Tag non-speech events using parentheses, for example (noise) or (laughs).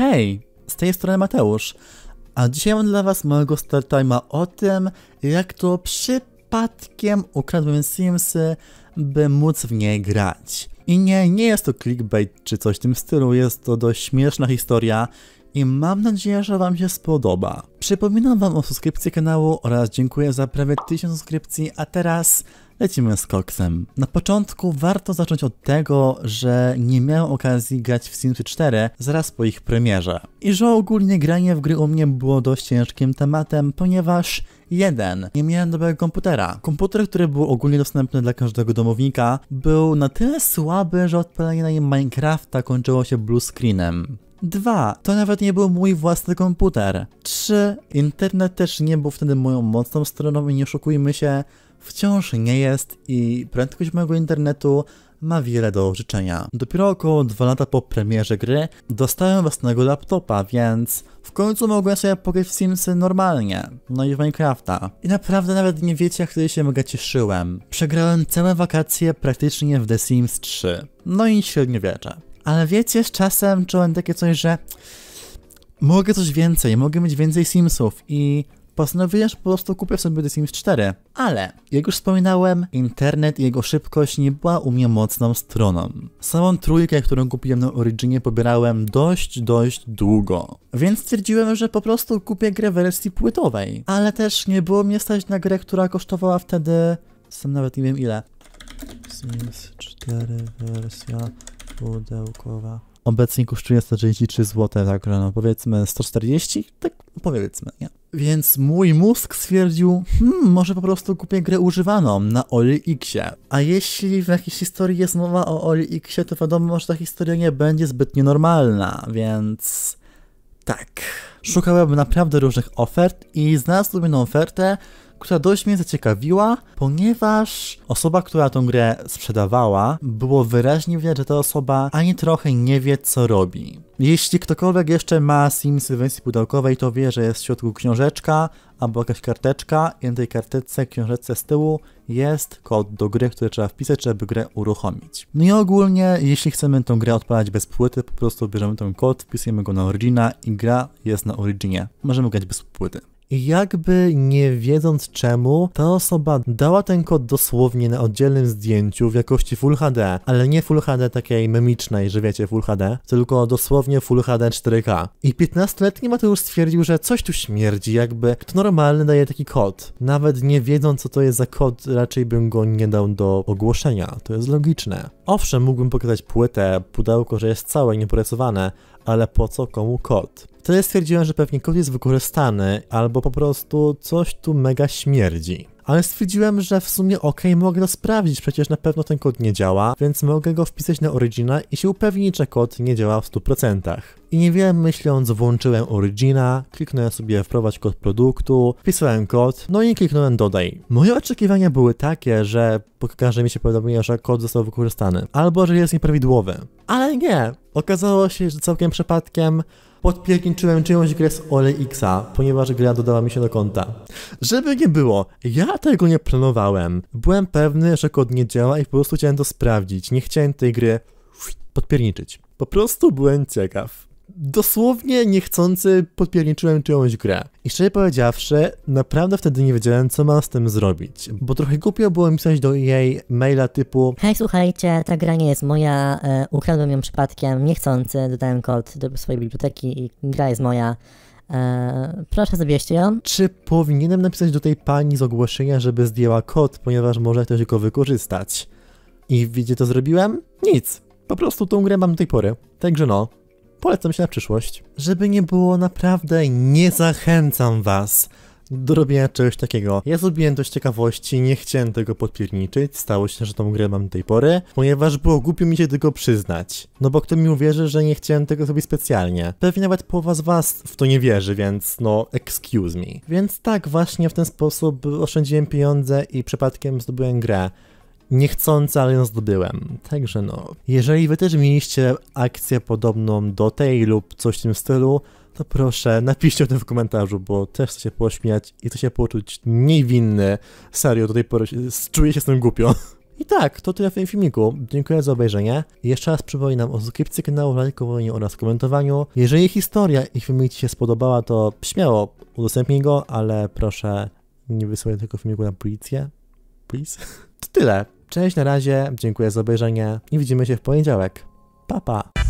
Hej, z tej strony Mateusz, a dzisiaj mam dla was małego startima o tym, jak to przypadkiem ukradłem Simsy, by móc w nie grać. I nie, nie jest to clickbait czy coś w tym stylu, jest to dość śmieszna historia i mam nadzieję, że wam się spodoba. Przypominam wam o subskrypcji kanału oraz dziękuję za prawie 1000 subskrypcji, a teraz Lecimy z koksem. Na początku warto zacząć od tego, że nie miałem okazji grać w Sims 4 zaraz po ich premierze. I że ogólnie granie w gry u mnie było dość ciężkim tematem, ponieważ jeden, nie miałem dobrego komputera. Komputer, który był ogólnie dostępny dla każdego domownika, był na tyle słaby, że odpalenie na nim Minecrafta kończyło się blue screenem. 2. To nawet nie był mój własny komputer. 3. Internet też nie był wtedy moją mocną stroną i nie oszukujmy się, wciąż nie jest i prędkość mojego internetu ma wiele do życzenia. Dopiero około 2 lata po premierze gry dostałem własnego laptopa, więc w końcu mogłem sobie pograć w Simsy normalnie, no i w Minecrafta. I naprawdę nawet nie wiecie, jak wtedy się mega cieszyłem. Przegrałem całe wakacje praktycznie w The Sims 3. No i średniowiecze. Ale wiecie, z czasem czułem takie coś, że mogę coś więcej, mogę mieć więcej Simsów i postanowiłem, że po prostu kupię sobie The Sims 4. Ale, jak już wspominałem, internet i jego szybkość nie była u mnie mocną stroną. Samą trójkę, którą kupiłem na Originie, pobierałem dość, dość długo. Więc stwierdziłem, że po prostu kupię grę w wersji płytowej. Ale też nie było mnie stać na grę, która kosztowała wtedy... Sam nawet nie wiem ile. Sims 4 wersja pudełkowa obecnie kosztuje 133 zł, tak, no powiedzmy 140, tak powiedzmy, nie? Więc mój mózg stwierdził, hmm, może po prostu kupię grę używaną na Oli Xie. A jeśli w jakiejś historii jest mowa o Oli Xie, to wiadomo, że ta historia nie będzie zbyt normalna, więc tak. Szukałem naprawdę różnych ofert i znalazłem jedną ofertę, która dość mnie zaciekawiła, ponieważ osoba, która tą grę sprzedawała, było wyraźnie widać, że ta osoba ani trochę nie wie, co robi. Jeśli ktokolwiek jeszcze ma sim w wersji pudełkowej, to wie, że jest w środku książeczka albo jakaś karteczka i na tej karteczce, książeczce z tyłu jest kod do gry, który trzeba wpisać, żeby grę uruchomić. No i ogólnie, jeśli chcemy tą grę odpalać bez płyty, po prostu bierzemy ten kod, wpisujemy go na Origina i gra jest na Originie. Możemy grać bez płyty. I jakby nie wiedząc czemu, ta osoba dała ten kod dosłownie na oddzielnym zdjęciu w jakości Full HD, ale nie Full HD takiej memicznej, że wiecie, Full HD, tylko dosłownie Full HD 4K. I 15-letni Mateusz stwierdził, że coś tu śmierdzi, jakby kto normalny daje taki kod. Nawet nie wiedząc co to jest za kod, raczej bym go nie dał do ogłoszenia, to jest logiczne. Owszem, mógłbym pokazać płytę, pudełko, że jest całe, nieporysowane, ale po co komu kod? Wtedy stwierdziłem, że pewnie kod jest wykorzystany, albo po prostu coś tu mega śmierdzi. Ale stwierdziłem, że w sumie ok, mogę to sprawdzić, przecież na pewno ten kod nie działa, więc mogę go wpisać na Origina i się upewnić, że kod nie działa w 100%. I niewiele myśląc włączyłem Origina, kliknąłem sobie wprowadź kod produktu, wpisałem kod, no i kliknąłem dodaj. Moje oczekiwania były takie, że pokaże mi się powiadomienie, że kod został wykorzystany, albo że jest nieprawidłowy. Ale nie, Okazało się, że całkiem przypadkiem podpierniczyłem czyjąś grę z Ole Xa, ponieważ gra dodała mi się do konta. Żeby nie było, ja tego nie planowałem. Byłem pewny, że kod nie działa i po prostu chciałem to sprawdzić. Nie chciałem tej gry podpierniczyć. Po prostu byłem ciekaw dosłownie niechcący podpierniczyłem czyjąś grę. I szczerze powiedziawszy, naprawdę wtedy nie wiedziałem, co mam z tym zrobić, bo trochę głupio było mi pisać do jej maila typu Hej, słuchajcie, ta gra nie jest moja, e, ukradłem ją przypadkiem, niechcący, dodałem kod do swojej biblioteki i gra jest moja. Eee, proszę zabierzcie ją. Czy powinienem napisać do tej pani z ogłoszenia, żeby zdjęła kod, ponieważ może ktoś go wykorzystać? I widzicie, to zrobiłem? Nic. Po prostu tą grę mam do tej pory. Także no, polecam się na przyszłość. Żeby nie było, naprawdę nie zachęcam was do robienia czegoś takiego. Ja zrobiłem dość ciekawości, nie chciałem tego podpierniczyć, stało się, że tą grę mam do tej pory, ponieważ było głupio mi się tego przyznać. No bo kto mi uwierzy, że nie chciałem tego zrobić specjalnie? Pewnie nawet połowa z was w to nie wierzy, więc no, excuse me. Więc tak, właśnie w ten sposób oszczędziłem pieniądze i przypadkiem zdobyłem grę niechcący, ale ją zdobyłem. Także no. Jeżeli wy też mieliście akcję podobną do tej lub coś w tym stylu, to proszę napiszcie o tym w komentarzu, bo też chcę się pośmiać i chcę się poczuć mniej winny. Serio, do tej pory czuję się z tym głupio. I tak, to tyle w tym filmiku. Dziękuję za obejrzenie. Jeszcze raz przypominam o subskrypcji kanału, lajkowaniu oraz komentowaniu. Jeżeli historia i filmik Ci się spodobała, to śmiało udostępnij go, ale proszę nie wysyłaj tego filmiku na policję. Please. (laughs) To tyle. Cześć na razie, dziękuję za obejrzenie i widzimy się w poniedziałek. Pa pa!